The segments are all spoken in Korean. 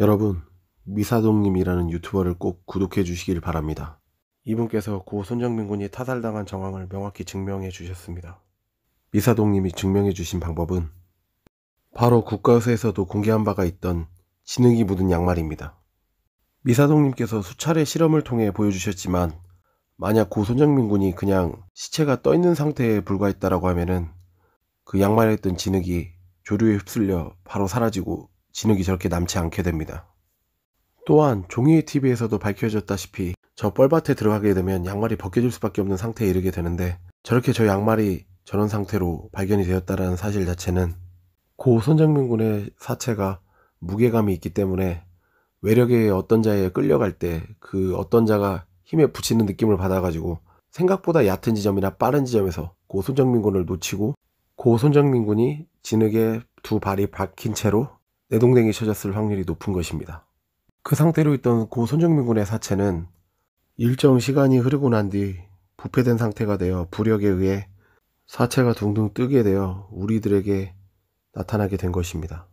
여러분, 미사동님이라는 유튜버를 꼭 구독해 주시길 바랍니다. 이분께서 고 손정민 군이 타살당한 정황을 명확히 증명해 주셨습니다. 미사동님이 증명해 주신 방법은 바로 국가에서도 공개한 바가 있던 진흙이 묻은 양말입니다. 미사동님께서 수차례 실험을 통해 보여주셨지만 만약 고 손정민 군이 그냥 시체가 떠있는 상태에 불과했다라고 하면은 그 양말에 있던 진흙이 조류에 휩쓸려 바로 사라지고 진흙이 저렇게 남지 않게 됩니다. 또한 종이의 TV에서도 밝혀졌다시피 저 뻘밭에 들어가게 되면 양말이 벗겨질 수밖에 없는 상태에 이르게 되는데 저렇게 저 양말이 저런 상태로 발견이 되었다는 사실 자체는 고 손정민 군의 사체가 무게감이 있기 때문에 외력의 어떤 자에 끌려갈 때 그 어떤 자가 힘에 붙이는 느낌을 받아가지고 생각보다 얕은 지점이나 빠른 지점에서 고 손정민 군을 놓치고 고 손정민 군이 진흙에 두 발이 박힌 채로 내동댕이 쳐졌을 확률이 높은 것입니다. 그 상태로 있던 고 손정민 군의 사체는 일정 시간이 흐르고 난 뒤 부패된 상태가 되어 부력에 의해 사체가 둥둥 뜨게 되어 우리들에게 나타나게 된 것입니다.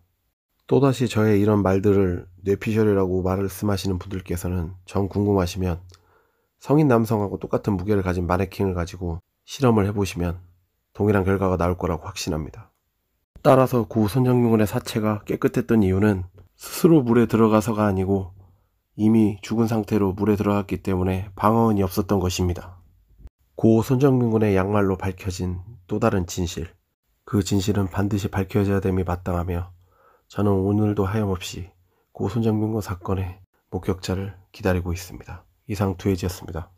또다시 저의 이런 말들을 뇌피셜이라고 말씀하시는 분들께서는 정 궁금하시면 성인 남성하고 똑같은 무게를 가진 마네킹을 가지고 실험을 해보시면 동일한 결과가 나올 거라고 확신합니다. 따라서 고 선정용군의 사체가 깨끗했던 이유는 스스로 물에 들어가서가 아니고 이미 죽은 상태로 물에 들어갔기 때문에 방어원이 없었던 것입니다. 고 선정민군의 양말로 밝혀진 또 다른 진실. 그 진실은 반드시 밝혀져야 됨이 마땅하며 저는 오늘도 하염없이 고 선정민군 사건의 목격자를 기다리고 있습니다. 이상 두해지였습니다.